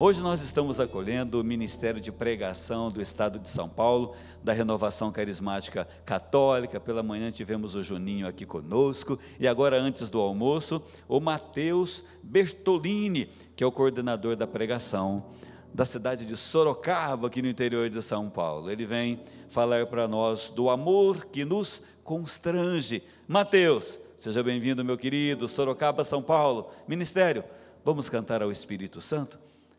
Hoje nós estamos acolhendo o Ministério de Pregação do Estado de São Paulo, da Renovação Carismática Católica. Pela manhã tivemos o Juninho aqui conosco e agora, antes do almoço, o Matheus Bertolini, que é o coordenador da pregação da cidade de Sorocaba, aqui no interior de São Paulo. Ele vem falar para nós do amor que nos constrange. Mateus, seja bem-vindo, meu querido, Sorocaba, São Paulo. Ministério, vamos cantar ao Espírito Santo?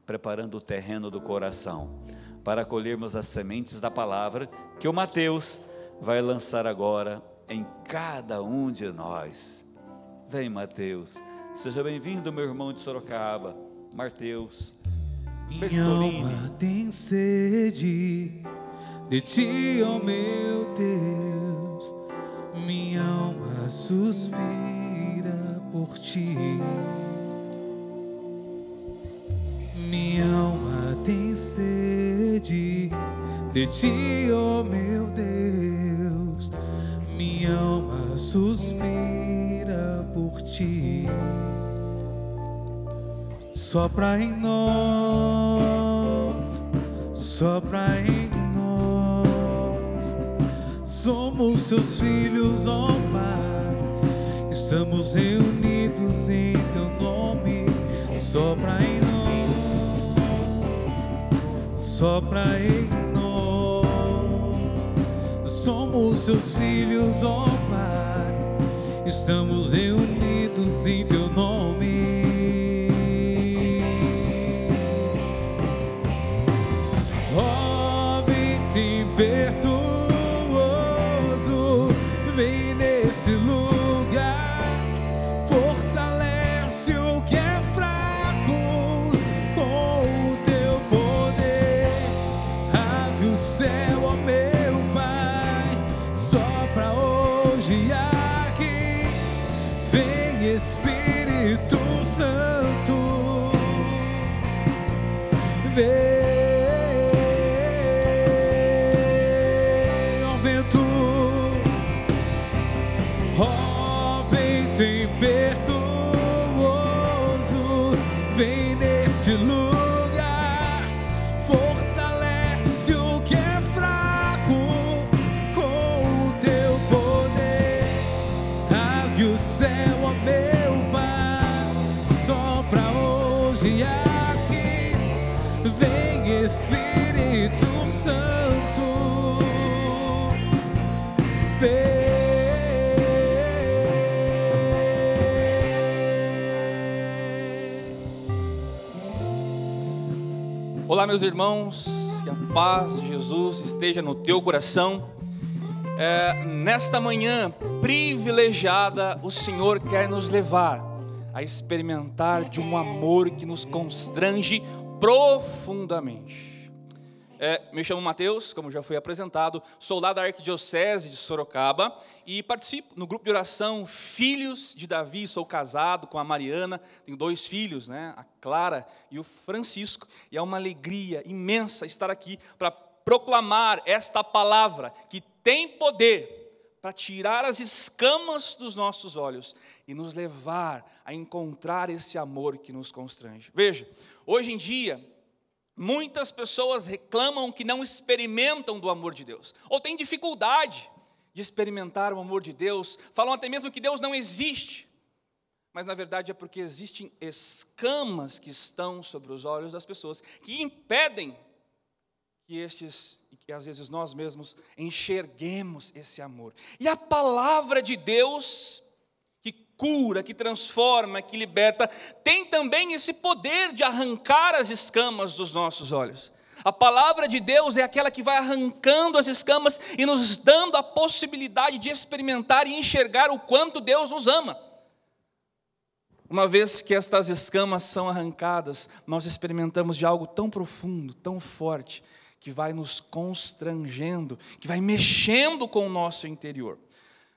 preparando o terreno do coração para colhermos as sementes da palavra que o Mateus vai lançar agora em cada um de nós. Vem, Mateus. Seja bem-vindo, meu irmão de Sorocaba, Mateus. Minha Bertolini. alma tem sede de ti, ó oh meu Deus. Minha alma suspira por ti minha alma tem sede de ti, ó oh meu Deus. Minha alma suspira por ti. Sopra em nós, sopra em nós. Somos seus filhos, ó oh Pai. Estamos reunidos em teu nome. Sopra em nós sopra em nós. Somos seus filhos, ó oh Pai, estamos reunidos em teu nome. Espírito Santo. Olá, meus irmãos, que a paz de Jesus esteja no teu coração. É, nesta manhã privilegiada, o Senhor quer nos levar a experimentar de um amor que nos constrange profundamente. É, me chamo Mateus, como já foi apresentado, sou lá da Arquidiocese de Sorocaba e participo no grupo de oração Filhos de Davi. Sou casado com a Mariana, tenho dois filhos, né, a Clara e o Francisco, e é uma alegria imensa estar aqui para proclamar esta palavra que tem poder para tirar as escamas dos nossos olhos e nos levar a encontrar esse amor que nos constrange. Veja, Hoje em dia, muitas pessoas reclamam que não experimentam do amor de Deus, ou têm dificuldade de experimentar o amor de Deus, falam até mesmo que Deus não existe. Mas na verdade é porque existem escamas que estão sobre os olhos das pessoas que impedem que estes, e que às vezes nós mesmos enxerguemos esse amor. E a palavra de Deus cura, que transforma, que liberta, tem também esse poder de arrancar as escamas dos nossos olhos. A palavra de Deus é aquela que vai arrancando as escamas e nos dando a possibilidade de experimentar e enxergar o quanto Deus nos ama. Uma vez que estas escamas são arrancadas, nós experimentamos de algo tão profundo, tão forte, que vai nos constrangendo, que vai mexendo com o nosso interior.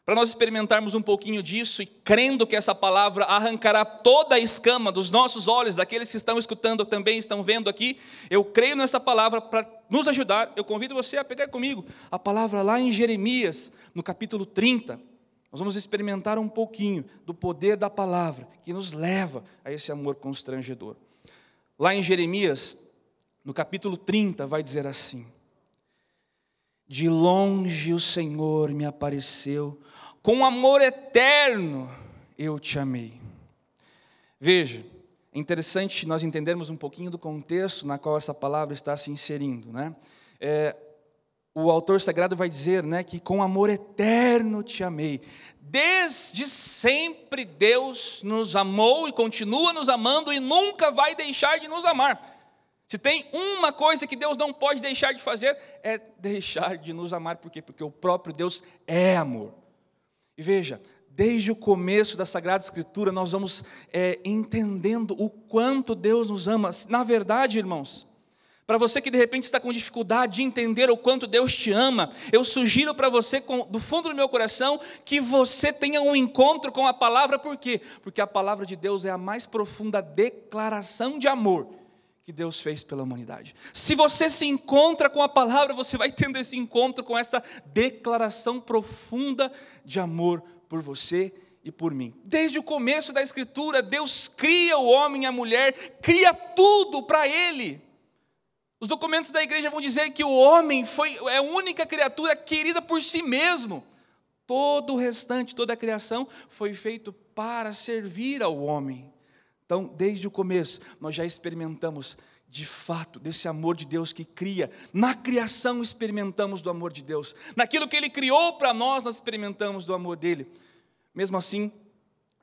Para nós experimentarmos um pouquinho disso e crendo que essa palavra arrancará toda a escama dos nossos olhos, daqueles que estão escutando também, estão vendo aqui, eu creio nessa palavra para nos ajudar. Eu convido você a pegar comigo a palavra lá em Jeremias, no capítulo 30. Nós vamos experimentar um pouquinho do poder da palavra que nos leva a esse amor constrangedor. Lá em Jeremias, no capítulo 30, vai dizer assim: de longe o Senhor me apareceu, com amor eterno eu te amei. Veja, é interessante nós entendermos um pouquinho do contexto na qual essa palavra está se inserindo. Né? É, o autor sagrado vai dizer né, que com amor eterno te amei. Desde sempre Deus nos amou e continua nos amando e nunca vai deixar de nos amar. Se tem uma coisa que Deus não pode deixar de fazer, é deixar de nos amar. Por quê? Porque o próprio Deus é amor. E veja, desde o começo da Sagrada Escritura, nós vamos é, entendendo o quanto Deus nos ama. Na verdade, irmãos, para você que de repente está com dificuldade de entender o quanto Deus te ama, eu sugiro para você, do fundo do meu coração, que você tenha um encontro com a palavra, por quê? Porque a palavra de Deus é a mais profunda declaração de amor que Deus fez pela humanidade. Se você se encontra com a palavra, você vai tendo esse encontro com essa declaração profunda de amor por você e por mim. Desde o começo da Escritura, Deus cria o homem e a mulher, cria tudo para ele. Os documentos da igreja vão dizer que o homem foi, é a única criatura querida por si mesmo. Todo o restante, toda a criação foi feito para servir ao homem. Então, desde o começo, nós já experimentamos de fato desse amor de Deus que cria. Na criação experimentamos do amor de Deus. Naquilo que ele criou para nós, nós experimentamos do amor dele. Mesmo assim,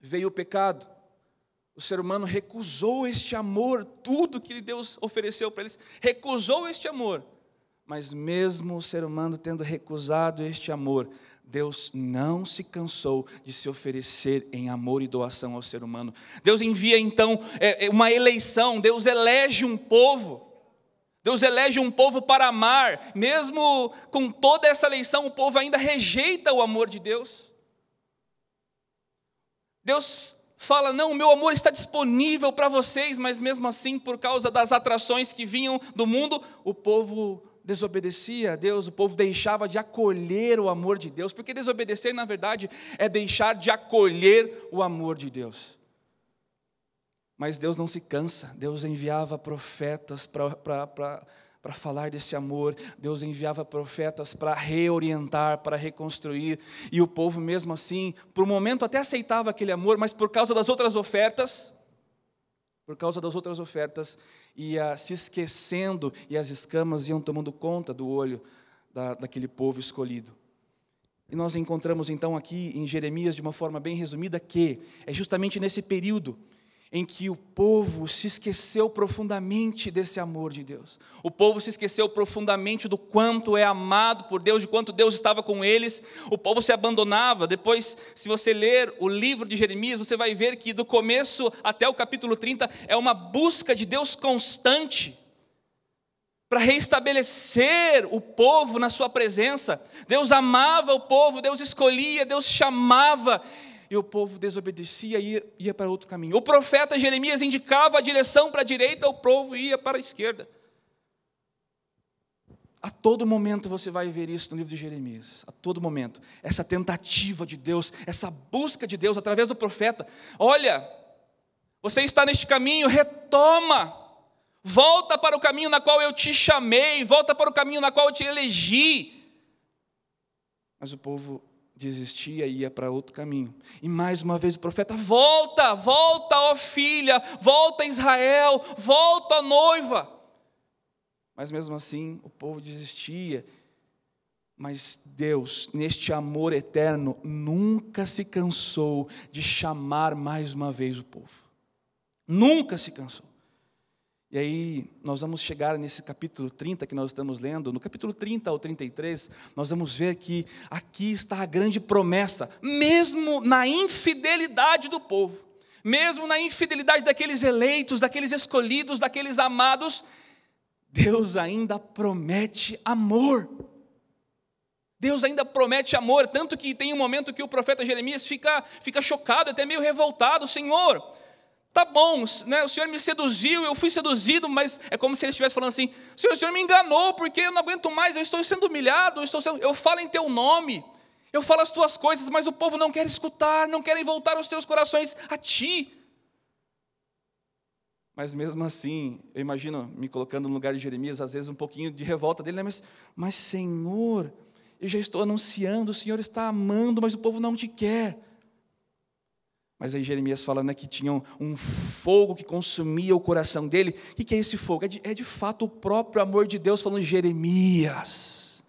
veio o pecado. O ser humano recusou este amor, tudo que Deus ofereceu para eles, recusou este amor. Mas mesmo o ser humano tendo recusado este amor, Deus não se cansou de se oferecer em amor e doação ao ser humano. Deus envia então é, é, uma eleição, Deus elege um povo. Deus elege um povo para amar, mesmo com toda essa eleição, o povo ainda rejeita o amor de Deus. Deus fala: Não, o meu amor está disponível para vocês, mas mesmo assim, por causa das atrações que vinham do mundo, o povo desobedecia a Deus, o povo deixava de acolher o amor de Deus, porque desobedecer, na verdade, é deixar de acolher o amor de Deus. Mas Deus não se cansa, Deus enviava profetas para para falar desse amor, Deus enviava profetas para reorientar, para reconstruir, e o povo, mesmo assim, por um momento até aceitava aquele amor, mas por causa das outras ofertas, por causa das outras ofertas, ia ah, se esquecendo e as escamas iam tomando conta do olho da, daquele povo escolhido. E nós encontramos então aqui em Jeremias, de uma forma bem resumida, que é justamente nesse período em que o povo se esqueceu profundamente desse amor de Deus. O povo se esqueceu profundamente do quanto é amado por Deus, de quanto Deus estava com eles. O povo se abandonava. Depois, se você ler o livro de Jeremias, você vai ver que do começo até o capítulo 30 é uma busca de Deus constante para reestabelecer o povo na sua presença. Deus amava o povo, Deus escolhia, Deus chamava e o povo desobedecia e ia para outro caminho. O profeta Jeremias indicava a direção para a direita, o povo ia para a esquerda. A todo momento você vai ver isso no livro de Jeremias, a todo momento. Essa tentativa de Deus, essa busca de Deus através do profeta. Olha, você está neste caminho, retoma. Volta para o caminho na qual eu te chamei, volta para o caminho na qual eu te elegi. Mas o povo desistia e ia para outro caminho. E mais uma vez o profeta: Volta, volta, ó filha, volta Israel, volta a noiva. Mas mesmo assim o povo desistia. Mas Deus, neste amor eterno, nunca se cansou de chamar mais uma vez o povo. Nunca se cansou. E aí nós vamos chegar nesse capítulo 30 que nós estamos lendo, no capítulo 30 ao 33, nós vamos ver que aqui está a grande promessa, mesmo na infidelidade do povo, mesmo na infidelidade daqueles eleitos, daqueles escolhidos, daqueles amados, Deus ainda promete amor. Deus ainda promete amor, tanto que tem um momento que o profeta Jeremias fica, fica chocado, até meio revoltado, Senhor, Tá bom, né? o senhor me seduziu, eu fui seduzido, mas é como se ele estivesse falando assim: senhor, o senhor me enganou, porque eu não aguento mais, eu estou sendo humilhado, eu, estou sendo... eu falo em teu nome, eu falo as tuas coisas, mas o povo não quer escutar, não querem voltar os teus corações a ti. Mas mesmo assim, eu imagino me colocando no lugar de Jeremias, às vezes um pouquinho de revolta dele, né? mas, mas Senhor, eu já estou anunciando, o Senhor está amando, mas o povo não te quer. Mas aí Jeremias falando né, que tinha um fogo que consumia o coração dele. O que é esse fogo? É de, é de fato o próprio amor de Deus falando, Jeremias,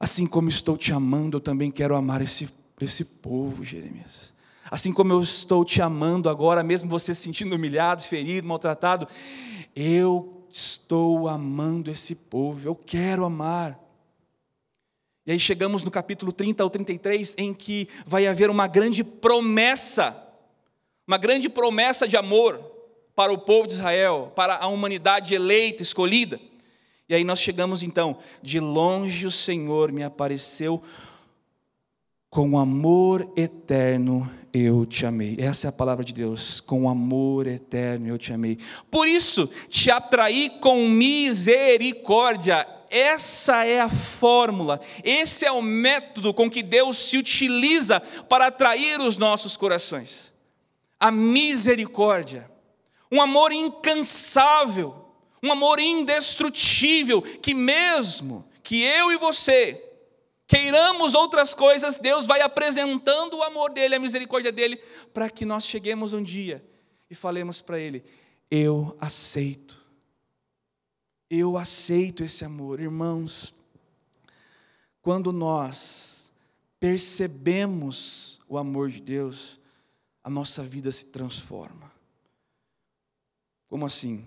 assim como estou te amando, eu também quero amar esse, esse povo, Jeremias. Assim como eu estou te amando agora, mesmo você se sentindo humilhado, ferido, maltratado, eu estou amando esse povo, eu quero amar. E aí chegamos no capítulo 30 ao 33, em que vai haver uma grande promessa, uma grande promessa de amor para o povo de Israel, para a humanidade eleita, escolhida. E aí nós chegamos então, de longe o Senhor me apareceu, com amor eterno eu te amei. Essa é a palavra de Deus. Com amor eterno eu te amei. Por isso te atraí com misericórdia essa é a fórmula, esse é o método com que Deus se utiliza para atrair os nossos corações. A misericórdia, um amor incansável, um amor indestrutível, que mesmo que eu e você queiramos outras coisas, Deus vai apresentando o amor dele, a misericórdia dele, para que nós cheguemos um dia e falemos para ele: Eu aceito eu aceito esse amor. Irmãos, quando nós percebemos o amor de Deus, a nossa vida se transforma. Como assim?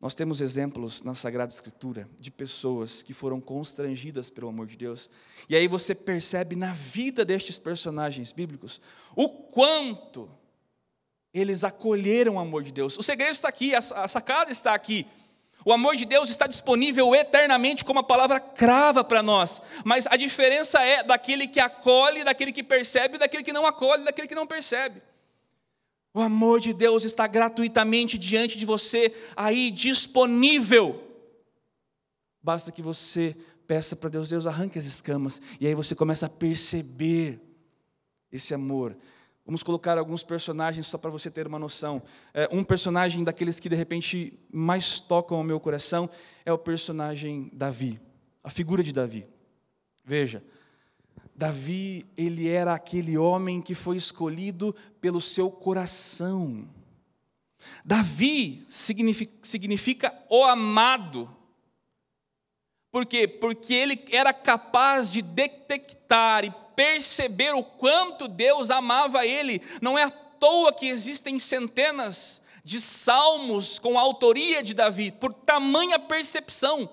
Nós temos exemplos na Sagrada Escritura de pessoas que foram constrangidas pelo amor de Deus, e aí você percebe na vida destes personagens bíblicos o quanto eles acolheram o amor de Deus. O segredo está aqui, a sacada está aqui. O amor de Deus está disponível eternamente, como a palavra crava para nós. Mas a diferença é daquele que acolhe, daquele que percebe, daquele que não acolhe, daquele que não percebe. O amor de Deus está gratuitamente diante de você, aí disponível. Basta que você peça para Deus, Deus arranque as escamas, e aí você começa a perceber esse amor Vamos colocar alguns personagens só para você ter uma noção. É, um personagem daqueles que de repente mais tocam o meu coração é o personagem Davi, a figura de Davi. Veja, Davi, ele era aquele homem que foi escolhido pelo seu coração. Davi significa, significa o amado. Por quê? Porque ele era capaz de detectar e perceber o quanto Deus amava ele. Não é à toa que existem centenas de salmos com a autoria de Davi, por tamanha percepção.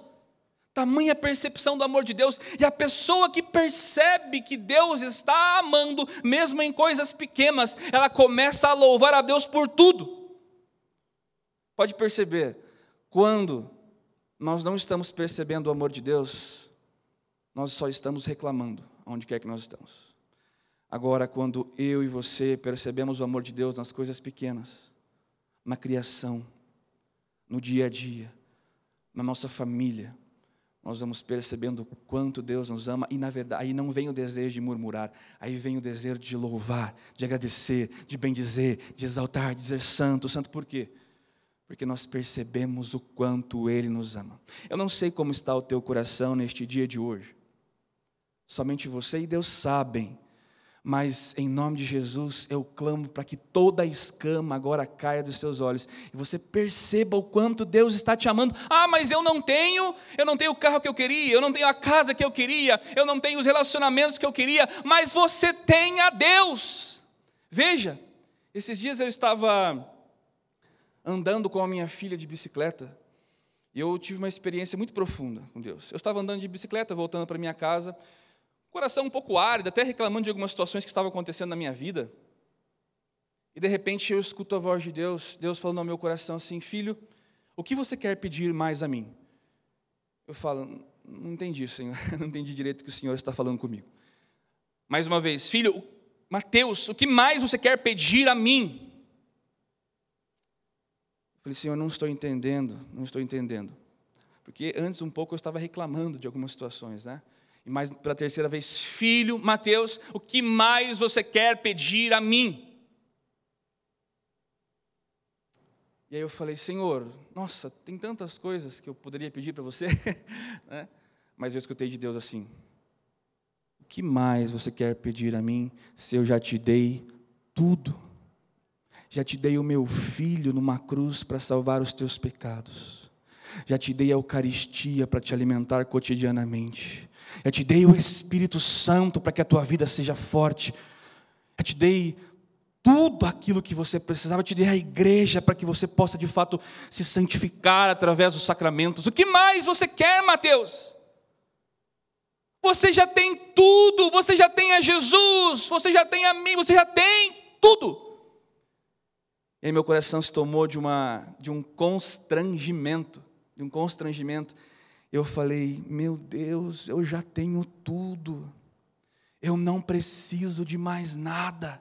Tamanha percepção do amor de Deus, e a pessoa que percebe que Deus está amando, mesmo em coisas pequenas, ela começa a louvar a Deus por tudo. Pode perceber, quando nós não estamos percebendo o amor de Deus, nós só estamos reclamando onde quer que nós estamos. Agora, quando eu e você percebemos o amor de Deus nas coisas pequenas, na criação, no dia a dia, na nossa família, nós vamos percebendo o quanto Deus nos ama e na verdade aí não vem o desejo de murmurar, aí vem o desejo de louvar, de agradecer, de bendizer, de exaltar, de dizer santo, santo por quê? Porque nós percebemos o quanto ele nos ama. Eu não sei como está o teu coração neste dia de hoje. Somente você e Deus sabem. Mas em nome de Jesus eu clamo para que toda a escama agora caia dos seus olhos e você perceba o quanto Deus está te amando. Ah, mas eu não tenho, eu não tenho o carro que eu queria, eu não tenho a casa que eu queria, eu não tenho os relacionamentos que eu queria, mas você tem a Deus. Veja, esses dias eu estava andando com a minha filha de bicicleta e eu tive uma experiência muito profunda com Deus. Eu estava andando de bicicleta, voltando para minha casa, coração um pouco árido, até reclamando de algumas situações que estavam acontecendo na minha vida. E de repente eu escuto a voz de Deus, Deus falando ao meu coração assim: Filho, o que você quer pedir mais a mim? Eu falo: Não entendi, Senhor, não entendi direito o que o Senhor está falando comigo. Mais uma vez, filho, Mateus, o que mais você quer pedir a mim? Eu falei: Senhor, não estou entendendo, não estou entendendo. Porque antes um pouco eu estava reclamando de algumas situações, né? E mais pela terceira vez, filho Mateus, o que mais você quer pedir a mim? E aí eu falei, Senhor, nossa, tem tantas coisas que eu poderia pedir para você, né? mas eu escutei de Deus assim: O que mais você quer pedir a mim se eu já te dei tudo? Já te dei o meu filho numa cruz para salvar os teus pecados, já te dei a Eucaristia para te alimentar cotidianamente, eu te dei o Espírito Santo para que a tua vida seja forte. Eu te dei tudo aquilo que você precisava. Eu te dei a igreja para que você possa de fato se santificar através dos sacramentos. O que mais você quer, Mateus? Você já tem tudo, você já tem a Jesus, você já tem a mim, você já tem tudo. E aí meu coração se tomou de, uma, de um constrangimento, de um constrangimento eu falei: meu Deus, eu já tenho tudo, eu não preciso de mais nada.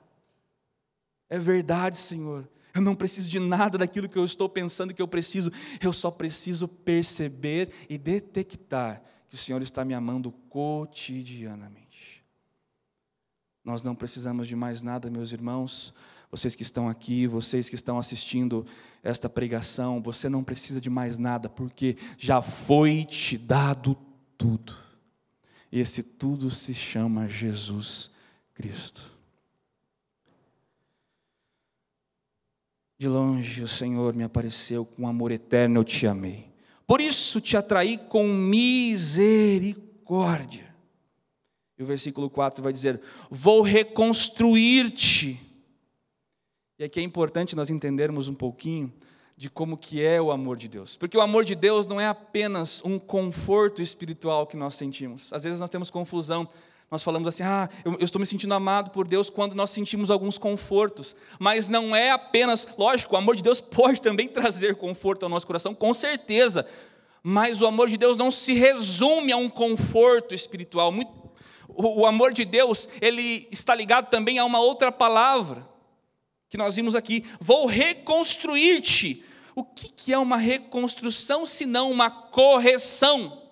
É verdade, Senhor. Eu não preciso de nada daquilo que eu estou pensando que eu preciso. Eu só preciso perceber e detectar que o Senhor está me amando cotidianamente. Nós não precisamos de mais nada, meus irmãos. Vocês que estão aqui, vocês que estão assistindo esta pregação, você não precisa de mais nada, porque já foi te dado tudo. E esse tudo se chama Jesus Cristo. De longe o Senhor me apareceu com amor eterno, eu te amei. Por isso te atraí com misericórdia. E o versículo 4 vai dizer: Vou reconstruir-te e aqui é importante nós entendermos um pouquinho de como que é o amor de Deus. Porque o amor de Deus não é apenas um conforto espiritual que nós sentimos. Às vezes nós temos confusão. Nós falamos assim, ah, eu, eu estou me sentindo amado por Deus quando nós sentimos alguns confortos. Mas não é apenas, lógico, o amor de Deus pode também trazer conforto ao nosso coração, com certeza. Mas o amor de Deus não se resume a um conforto espiritual. o amor de Deus, ele está ligado também a uma outra palavra que nós vimos aqui: Vou reconstruir-te. O que, é uma reconstrução se não uma correção?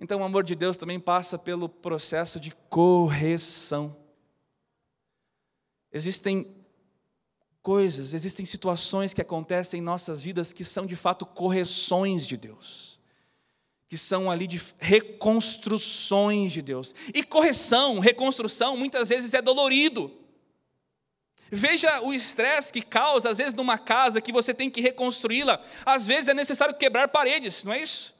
Então, o amor de Deus também passa pelo processo de correção. Existem coisas, existem situações que acontecem em nossas vidas que são de fato correções de Deus, que são ali de reconstruções de Deus. E correção, reconstrução, muitas vezes é dolorido. Veja o estresse que causa, às vezes, numa casa que você tem que reconstruí-la. Às vezes é necessário quebrar paredes, não é isso?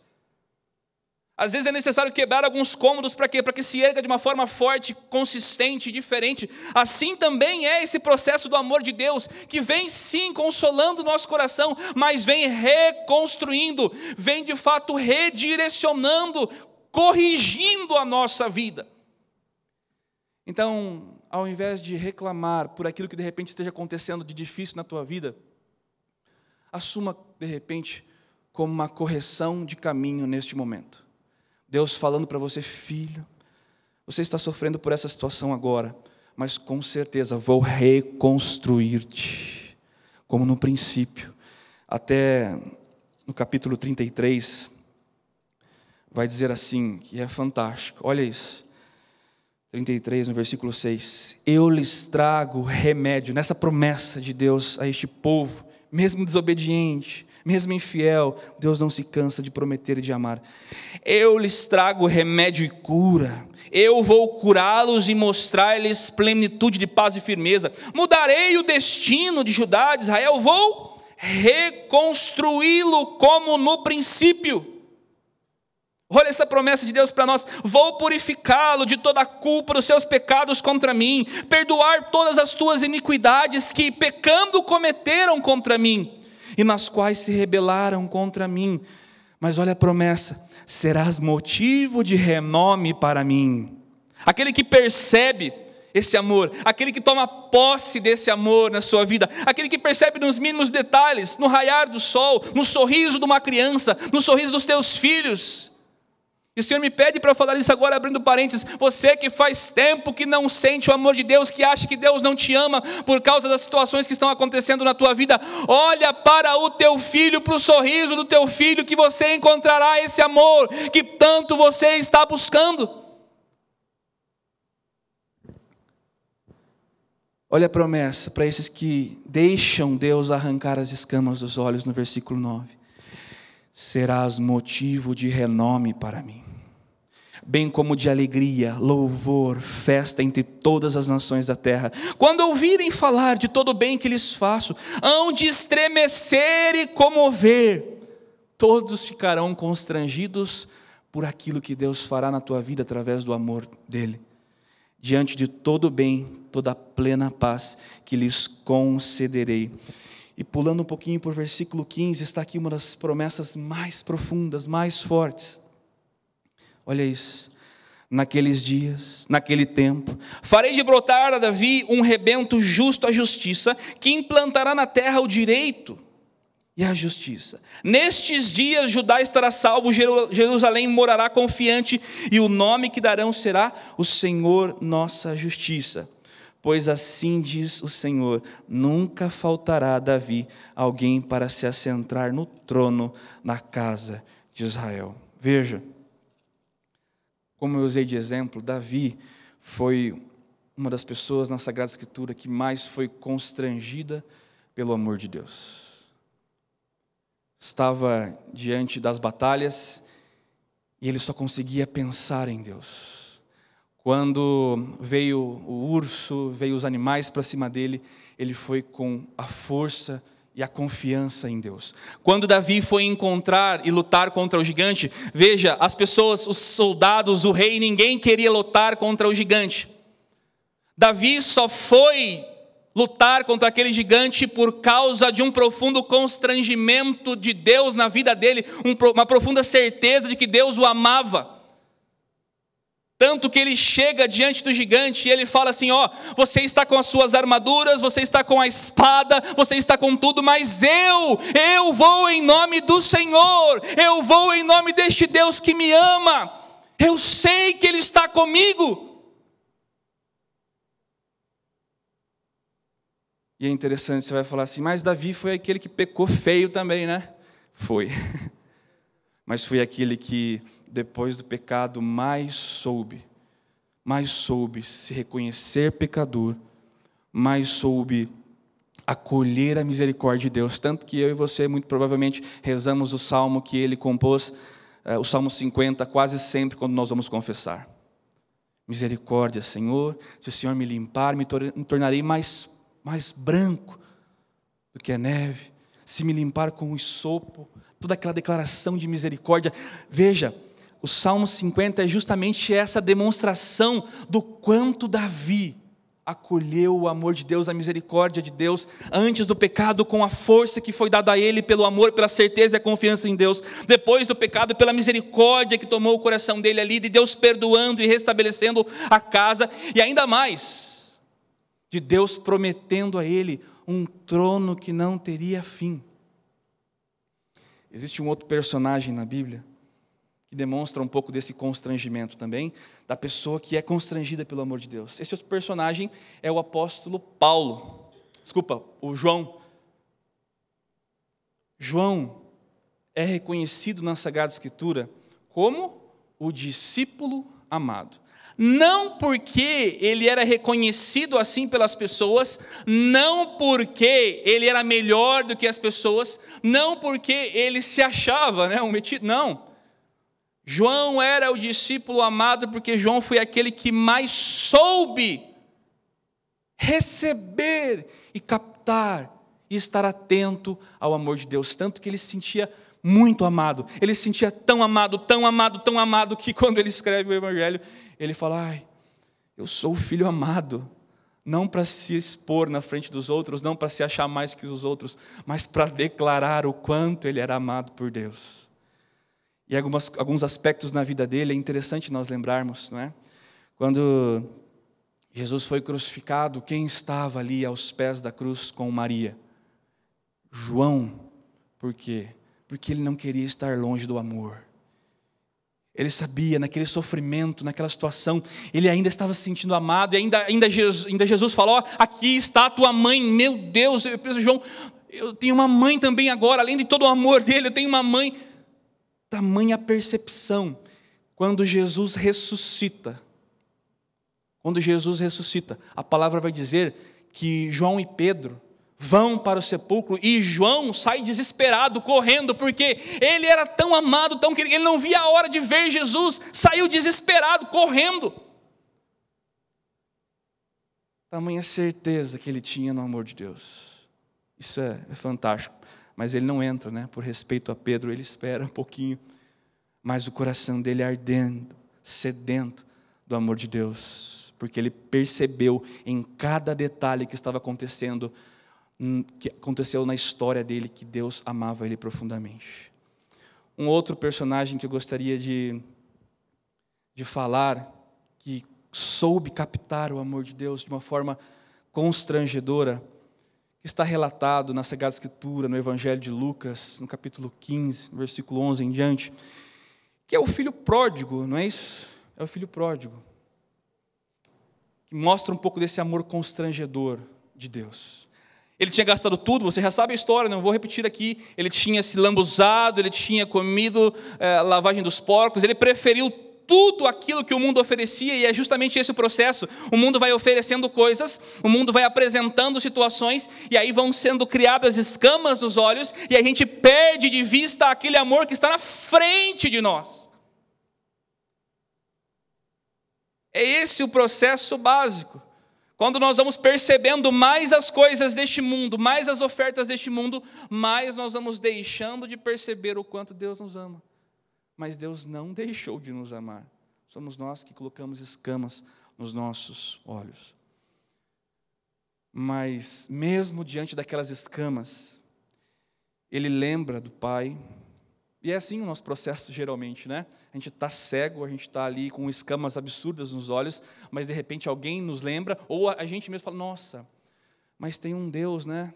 Às vezes é necessário quebrar alguns cômodos para quê? Para que se erga de uma forma forte, consistente, diferente. Assim também é esse processo do amor de Deus, que vem sim consolando o nosso coração, mas vem reconstruindo, vem de fato redirecionando, corrigindo a nossa vida. Então, ao invés de reclamar por aquilo que de repente esteja acontecendo de difícil na tua vida, assuma de repente como uma correção de caminho neste momento. Deus falando para você, filho, você está sofrendo por essa situação agora, mas com certeza vou reconstruir-te, como no princípio. Até no capítulo 33, vai dizer assim, que é fantástico, olha isso. 33, no versículo 6. Eu lhes trago remédio, nessa promessa de Deus a este povo, mesmo desobediente, mesmo infiel, Deus não se cansa de prometer e de amar. Eu lhes trago remédio e cura. Eu vou curá-los e mostrar-lhes plenitude de paz e firmeza. Mudarei o destino de Judá, de Israel, vou reconstruí-lo como no princípio Olha essa promessa de Deus para nós: vou purificá-lo de toda a culpa dos seus pecados contra mim, perdoar todas as tuas iniquidades que pecando cometeram contra mim e nas quais se rebelaram contra mim. Mas olha a promessa: serás motivo de renome para mim. Aquele que percebe esse amor, aquele que toma posse desse amor na sua vida, aquele que percebe nos mínimos detalhes, no raiar do sol, no sorriso de uma criança, no sorriso dos teus filhos, e o Senhor me pede para falar isso agora, abrindo parênteses. Você que faz tempo que não sente o amor de Deus, que acha que Deus não te ama por causa das situações que estão acontecendo na tua vida, olha para o teu filho, para o sorriso do teu filho, que você encontrará esse amor que tanto você está buscando. Olha a promessa para esses que deixam Deus arrancar as escamas dos olhos, no versículo 9: serás motivo de renome para mim bem como de alegria, louvor, festa entre todas as nações da terra. Quando ouvirem falar de todo o bem que lhes faço, hão de estremecer e comover. Todos ficarão constrangidos por aquilo que Deus fará na tua vida através do amor dele. Diante de todo o bem, toda a plena paz que lhes concederei. E pulando um pouquinho para o versículo 15, está aqui uma das promessas mais profundas, mais fortes. Olha isso. Naqueles dias, naquele tempo, farei de brotar a Davi um rebento justo à justiça, que implantará na terra o direito e a justiça. Nestes dias Judá estará salvo, Jerusalém morará confiante, e o nome que darão será o Senhor nossa justiça. Pois assim diz o Senhor: nunca faltará a Davi alguém para se assentar no trono na casa de Israel. Veja, como eu usei de exemplo, Davi foi uma das pessoas na Sagrada Escritura que mais foi constrangida pelo amor de Deus. Estava diante das batalhas e ele só conseguia pensar em Deus. Quando veio o urso, veio os animais para cima dele, ele foi com a força e a confiança em Deus. Quando Davi foi encontrar e lutar contra o gigante, veja, as pessoas, os soldados, o rei, ninguém queria lutar contra o gigante. Davi só foi lutar contra aquele gigante por causa de um profundo constrangimento de Deus na vida dele, uma profunda certeza de que Deus o amava. Tanto que ele chega diante do gigante e ele fala assim: Ó, oh, você está com as suas armaduras, você está com a espada, você está com tudo, mas eu, eu vou em nome do Senhor, eu vou em nome deste Deus que me ama, eu sei que Ele está comigo. E é interessante, você vai falar assim, mas Davi foi aquele que pecou feio também, né? Foi. Mas foi aquele que depois do pecado, mais soube, mais soube se reconhecer pecador, mais soube acolher a misericórdia de Deus. Tanto que eu e você, muito provavelmente, rezamos o salmo que ele compôs, eh, o salmo 50, quase sempre quando nós vamos confessar. Misericórdia, Senhor, se o Senhor me limpar, me tornarei mais, mais branco do que a neve. Se me limpar com o um sopo, toda aquela declaração de misericórdia. Veja, o Salmo 50 é justamente essa demonstração do quanto Davi acolheu o amor de Deus, a misericórdia de Deus, antes do pecado, com a força que foi dada a ele pelo amor, pela certeza e a confiança em Deus, depois do pecado, pela misericórdia que tomou o coração dele ali, de Deus perdoando e restabelecendo a casa, e ainda mais, de Deus prometendo a ele um trono que não teria fim. Existe um outro personagem na Bíblia que demonstra um pouco desse constrangimento também, da pessoa que é constrangida pelo amor de Deus. Esse outro personagem é o apóstolo Paulo. Desculpa, o João. João é reconhecido na Sagrada Escritura como o discípulo amado. Não porque ele era reconhecido assim pelas pessoas, não porque ele era melhor do que as pessoas, não porque ele se achava né, um metido, não João era o discípulo amado porque João foi aquele que mais soube receber e captar e estar atento ao amor de Deus, tanto que ele se sentia muito amado. Ele se sentia tão amado, tão amado, tão amado que quando ele escreve o evangelho, ele fala: "Ai, eu sou o filho amado, não para se expor na frente dos outros, não para se achar mais que os outros, mas para declarar o quanto ele era amado por Deus." e algumas, alguns aspectos na vida dele, é interessante nós lembrarmos, não é? Quando Jesus foi crucificado, quem estava ali aos pés da cruz com Maria? João. Por quê? Porque ele não queria estar longe do amor. Ele sabia, naquele sofrimento, naquela situação, ele ainda estava se sentindo amado, e ainda, ainda, Jesus, ainda Jesus falou: Aqui está a tua mãe, meu Deus, eu penso, João, eu tenho uma mãe também agora, além de todo o amor dele, eu tenho uma mãe tamanha percepção quando Jesus ressuscita. Quando Jesus ressuscita, a palavra vai dizer que João e Pedro vão para o sepulcro e João sai desesperado, correndo, porque ele era tão amado, tão querido, ele não via a hora de ver Jesus, saiu desesperado, correndo. Tamanha certeza que ele tinha no amor de Deus. Isso é, é fantástico mas ele não entra, né? Por respeito a Pedro, ele espera um pouquinho, mas o coração dele é ardendo, sedento do amor de Deus, porque ele percebeu em cada detalhe que estava acontecendo, hum, que aconteceu na história dele, que Deus amava ele profundamente. Um outro personagem que eu gostaria de, de falar, que soube captar o amor de Deus de uma forma constrangedora, que está relatado na Sagrada Escritura, no Evangelho de Lucas, no capítulo 15, no versículo 11 em diante, que é o filho pródigo, não é isso? É o filho pródigo. Que mostra um pouco desse amor constrangedor de Deus. Ele tinha gastado tudo, você já sabe a história, não vou repetir aqui. Ele tinha se lambuzado, ele tinha comido é, lavagem dos porcos, ele preferiu tudo aquilo que o mundo oferecia, e é justamente esse o processo. O mundo vai oferecendo coisas, o mundo vai apresentando situações, e aí vão sendo criadas escamas nos olhos, e a gente perde de vista aquele amor que está na frente de nós. É esse o processo básico. Quando nós vamos percebendo mais as coisas deste mundo, mais as ofertas deste mundo, mais nós vamos deixando de perceber o quanto Deus nos ama mas Deus não deixou de nos amar. Somos nós que colocamos escamas nos nossos olhos. Mas, mesmo diante daquelas escamas, ele lembra do Pai. E é assim o nosso processo geralmente, né? A gente está cego, a gente está ali com escamas absurdas nos olhos, mas de repente alguém nos lembra, ou a gente mesmo fala: Nossa, mas tem um Deus, né?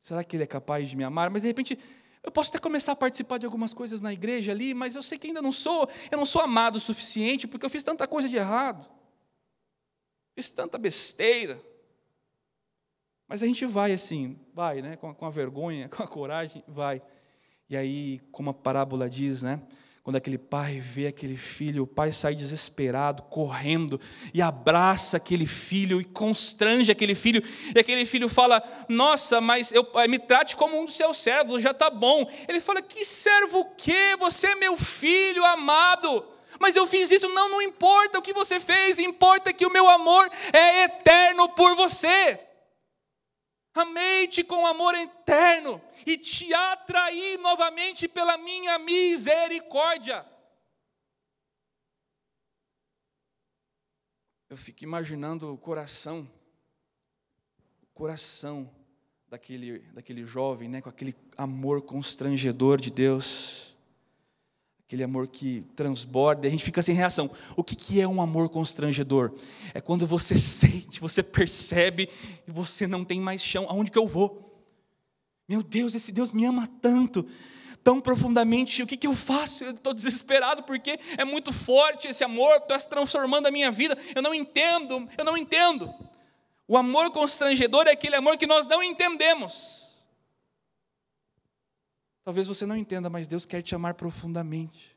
Será que ele é capaz de me amar? Mas de repente eu posso até começar a participar de algumas coisas na igreja ali, mas eu sei que ainda não sou, eu não sou amado o suficiente porque eu fiz tanta coisa de errado. Fiz tanta besteira. Mas a gente vai assim, vai, né, com a, com a vergonha, com a coragem, vai. E aí, como a parábola diz, né, quando aquele pai vê aquele filho, o pai sai desesperado, correndo, e abraça aquele filho e constrange aquele filho. E aquele filho fala: Nossa, mas eu, eh, me trate como um dos seus servos, já está bom. Ele fala: Que servo o quê? Você é meu filho amado. Mas eu fiz isso, não, não importa o que você fez, importa que o meu amor é eterno por você. Amei-te com amor eterno e te atraí novamente pela minha misericórdia. Eu fico imaginando o coração, o coração daquele, daquele jovem, né, com aquele amor constrangedor de Deus aquele amor que transborda, e a gente fica sem reação. O que, que é um amor constrangedor? É quando você sente, você percebe e você não tem mais chão. Aonde que eu vou? Meu Deus, esse Deus me ama tanto, tão profundamente. O que, que eu faço? Eu estou desesperado porque é muito forte esse amor, está se transformando a minha vida. Eu não entendo, eu não entendo. O amor constrangedor é aquele amor que nós não entendemos. Talvez você não entenda, mas Deus quer te amar profundamente.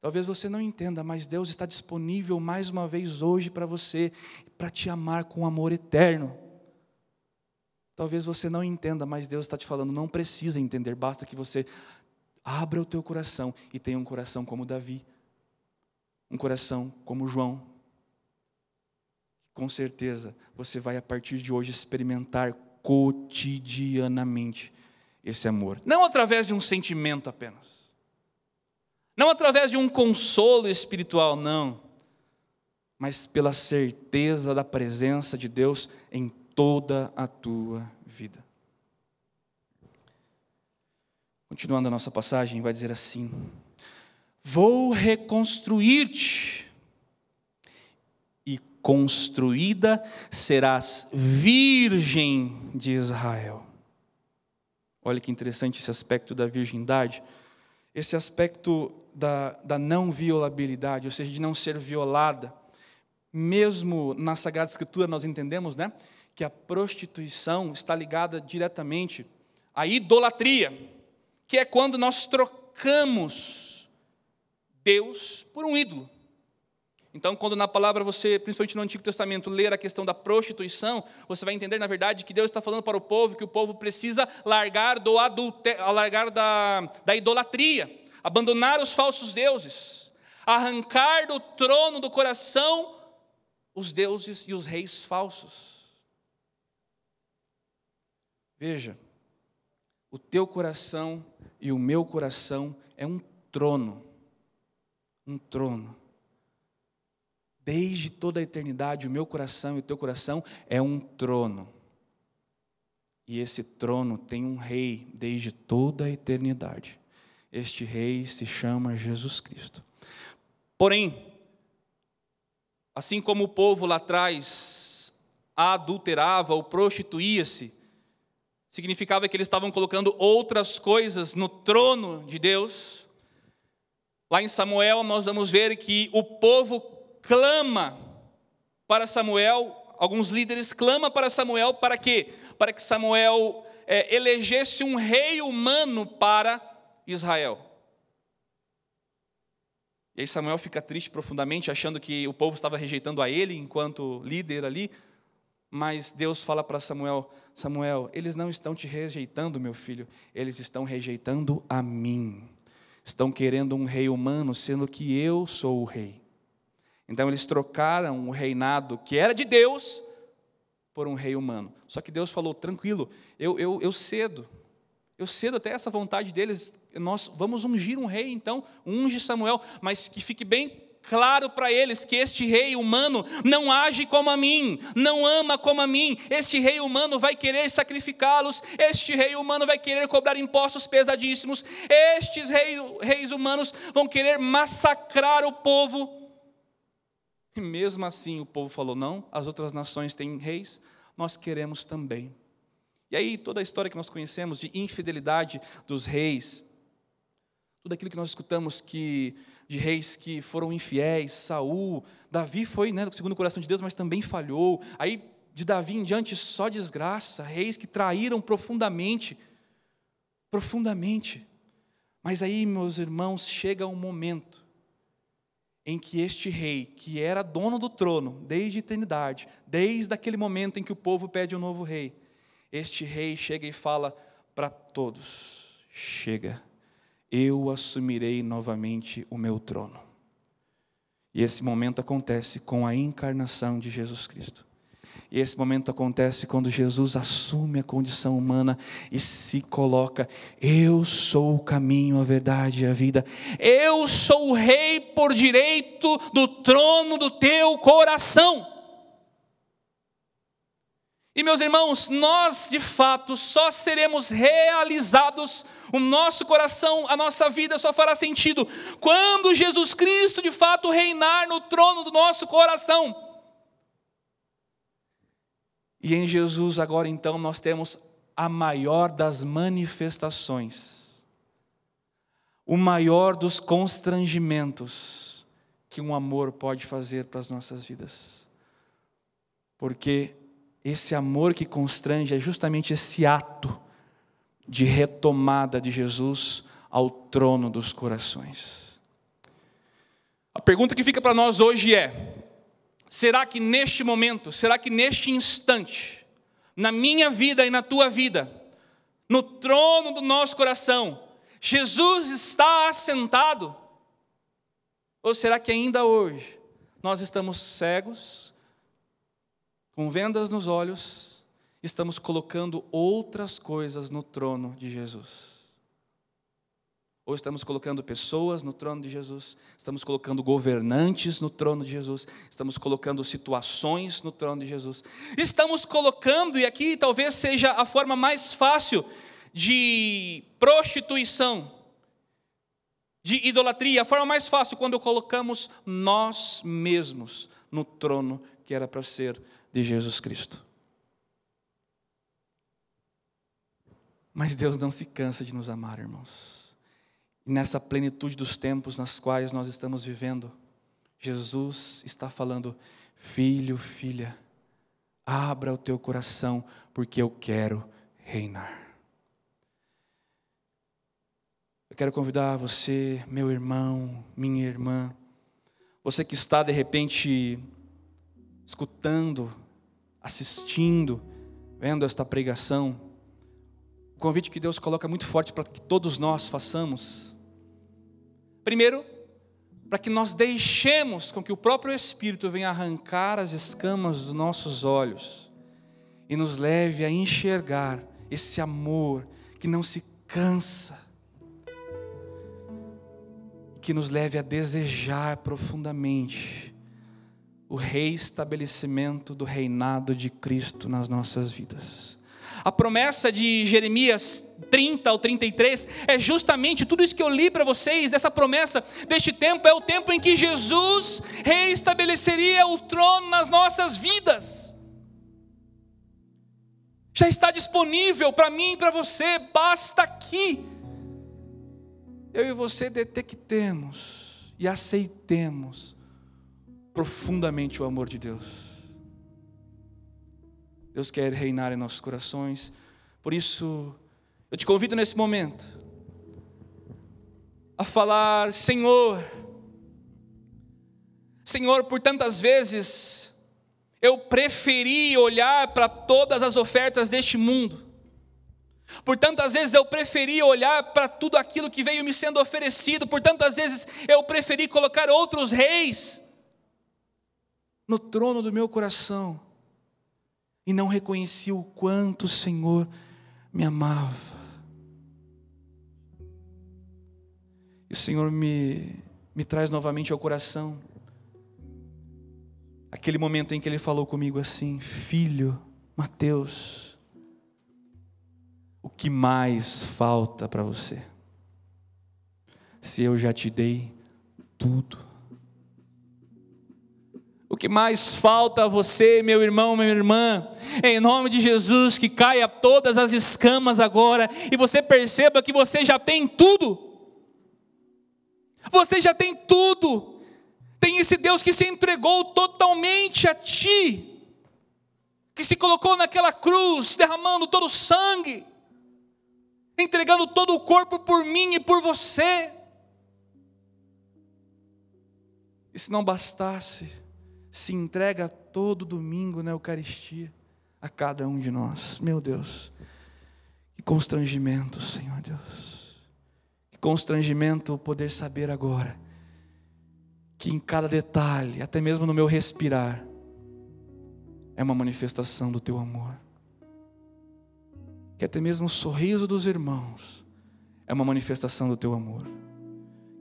Talvez você não entenda, mas Deus está disponível mais uma vez hoje para você, para te amar com amor eterno. Talvez você não entenda, mas Deus está te falando, não precisa entender, basta que você abra o teu coração e tenha um coração como Davi, um coração como João. Com certeza você vai a partir de hoje experimentar cotidianamente esse amor. Não através de um sentimento apenas. Não através de um consolo espiritual, não. Mas pela certeza da presença de Deus em toda a tua vida. Continuando a nossa passagem, vai dizer assim: Vou reconstruir-te, e construída serás virgem de Israel. Olha que interessante esse aspecto da virgindade. Esse aspecto da, da não violabilidade, ou seja, de não ser violada. Mesmo na Sagrada Escritura nós entendemos né, que a prostituição está ligada diretamente à idolatria, que é quando nós trocamos Deus por um ídolo. Então, quando na palavra você, principalmente no Antigo Testamento, ler a questão da prostituição, você vai entender, na verdade, que Deus está falando para o povo que o povo precisa largar, do adulte... largar da, da idolatria, abandonar os falsos deuses, arrancar do trono do coração os deuses e os reis falsos. Veja, o teu coração e o meu coração é um trono. Um trono Desde toda a eternidade, o meu coração e o teu coração é um trono. E esse trono tem um rei desde toda a eternidade. Este rei se chama Jesus Cristo. Porém, assim como o povo lá atrás adulterava ou prostituía-se, significava que eles estavam colocando outras coisas no trono de Deus. Lá em Samuel, nós vamos ver que o povo clama para Samuel, alguns líderes clama para Samuel para que Para que Samuel é, elegesse um rei humano para Israel. E aí Samuel fica triste profundamente, achando que o povo estava rejeitando a ele enquanto líder ali. Mas Deus fala para Samuel: Samuel, eles não estão te rejeitando, meu filho, eles estão rejeitando a mim. Estão querendo um rei humano, sendo que eu sou o rei. Então eles trocaram o reinado que era de Deus por um rei humano. Só que Deus falou: tranquilo, eu, eu, eu cedo, eu cedo até essa vontade deles, nós vamos ungir um rei, então, unge Samuel, mas que fique bem claro para eles que este rei humano não age como a mim, não ama como a mim. Este rei humano vai querer sacrificá-los, este rei humano vai querer cobrar impostos pesadíssimos, estes rei, reis humanos vão querer massacrar o povo. E mesmo assim o povo falou: não, as outras nações têm reis, nós queremos também. E aí toda a história que nós conhecemos de infidelidade dos reis, tudo aquilo que nós escutamos que de reis que foram infiéis, Saul, Davi foi, né, segundo o coração de Deus, mas também falhou. Aí de Davi em diante só desgraça, reis que traíram profundamente, profundamente. Mas aí, meus irmãos, chega um momento em que este rei, que era dono do trono desde a eternidade, desde aquele momento em que o povo pede um novo rei, este rei chega e fala para todos: Chega, eu assumirei novamente o meu trono. E esse momento acontece com a encarnação de Jesus Cristo. E esse momento acontece quando Jesus assume a condição humana e se coloca: Eu sou o caminho, a verdade e a vida. Eu sou o rei por direito do trono do teu coração. E meus irmãos, nós de fato só seremos realizados, o nosso coração, a nossa vida só fará sentido quando Jesus Cristo de fato reinar no trono do nosso coração. E em Jesus, agora então, nós temos a maior das manifestações, o maior dos constrangimentos que um amor pode fazer para as nossas vidas. Porque esse amor que constrange é justamente esse ato de retomada de Jesus ao trono dos corações. A pergunta que fica para nós hoje é: Será que neste momento, será que neste instante, na minha vida e na tua vida, no trono do nosso coração, Jesus está assentado? Ou será que ainda hoje nós estamos cegos, com vendas nos olhos, estamos colocando outras coisas no trono de Jesus? ou estamos colocando pessoas no trono de Jesus, estamos colocando governantes no trono de Jesus, estamos colocando situações no trono de Jesus, estamos colocando, e aqui talvez seja a forma mais fácil de prostituição, de idolatria, a forma mais fácil quando colocamos nós mesmos no trono que era para ser de Jesus Cristo. Mas Deus não se cansa de nos amar, irmãos. E nessa plenitude dos tempos nas quais nós estamos vivendo, Jesus está falando: Filho, filha, abra o teu coração, porque eu quero reinar. Eu quero convidar você, meu irmão, minha irmã, você que está de repente escutando, assistindo, vendo esta pregação, o convite que Deus coloca muito forte para que todos nós façamos Primeiro, para que nós deixemos com que o próprio Espírito venha arrancar as escamas dos nossos olhos e nos leve a enxergar esse amor que não se cansa, que nos leve a desejar profundamente o reestabelecimento do reinado de Cristo nas nossas vidas. A promessa de Jeremias 30 ou 33 é justamente tudo isso que eu li para vocês, Essa promessa deste tempo, é o tempo em que Jesus reestabeleceria o trono nas nossas vidas. Já está disponível para mim e para você, basta que eu e você detectemos e aceitemos profundamente o amor de Deus. Deus quer reinar em nossos corações. Por isso, eu te convido nesse momento a falar: Senhor, Senhor, por tantas vezes eu preferi olhar para todas as ofertas deste mundo, por tantas vezes eu preferi olhar para tudo aquilo que veio me sendo oferecido, por tantas vezes eu preferi colocar outros reis no trono do meu coração e não reconheci o quanto o Senhor me amava. E o Senhor me, me traz novamente ao coração aquele momento em que Ele falou comigo assim: Filho, Mateus, o que mais falta para você? Se eu já te dei tudo o que mais falta a você, meu irmão, minha irmã, em nome de Jesus, que caia todas as escamas agora e você perceba que você já tem tudo. Você já tem tudo. Tem esse Deus que se entregou totalmente a ti, que se colocou naquela cruz, derramando todo o sangue, entregando todo o corpo por mim e por você. E se não bastasse, se entrega todo domingo na Eucaristia a cada um de nós. Meu Deus, que constrangimento, Senhor Deus. Que constrangimento poder saber agora que em cada detalhe, até mesmo no meu respirar, é uma manifestação do teu amor. Que até mesmo o sorriso dos irmãos é uma manifestação do teu amor.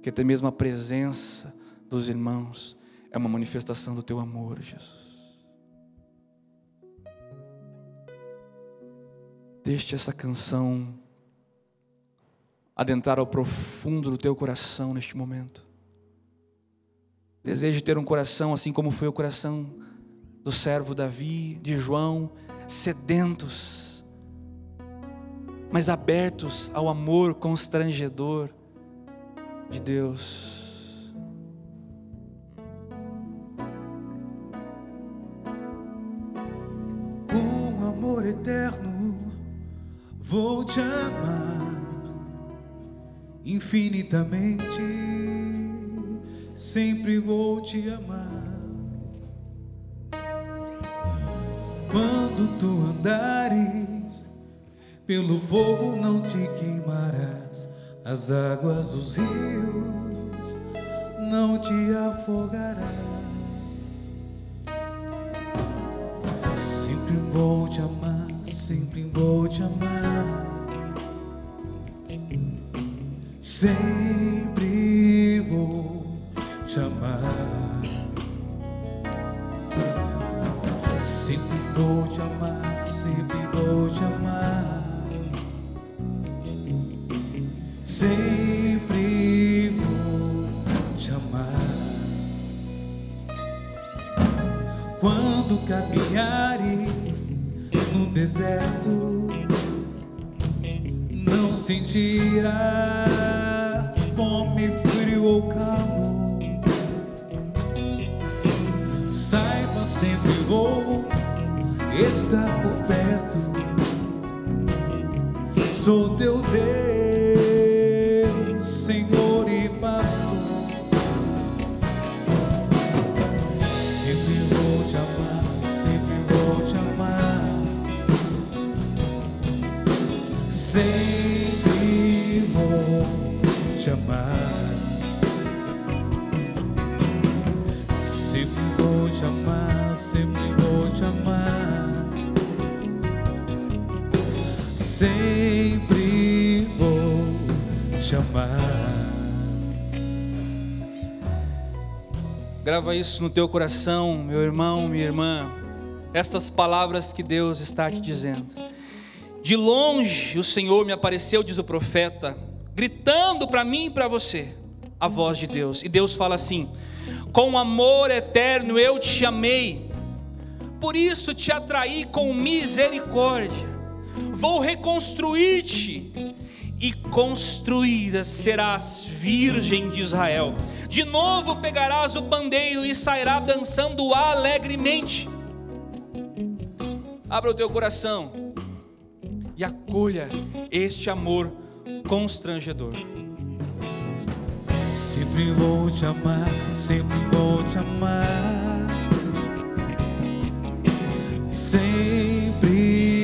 Que até mesmo a presença dos irmãos é uma manifestação do teu amor, Jesus. Deixe essa canção adentrar ao profundo do teu coração neste momento. Desejo ter um coração assim como foi o coração do servo Davi, de João, sedentos, mas abertos ao amor constrangedor de Deus. eterno, vou te amar infinitamente, sempre vou te amar. Quando tu andares pelo fogo, não te queimarás, nas águas dos rios, não te afogarás. sempre vou te amar. Sempre vou te amar, sempre vou te amar. Sempre vou te amar. Quando caminhares no deserto, não sentirás sempre vou te amar. Sempre vou te amar, sempre vou te amar. Sempre vou te amar. Grava isso no teu coração, meu irmão, minha irmã. Estas palavras que Deus está te dizendo. De longe o Senhor me apareceu, diz o profeta, gritando para mim e para você a voz de Deus. E Deus fala assim: Com amor eterno eu te chamei, por isso te atraí com misericórdia. Vou reconstruir-te e construída serás virgem de Israel. De novo pegarás o pandeiro e sairá dançando alegremente. Abra o teu coração e acolha este amor constrangedor. Sempre vou te amar, sempre vou te amar. Sempre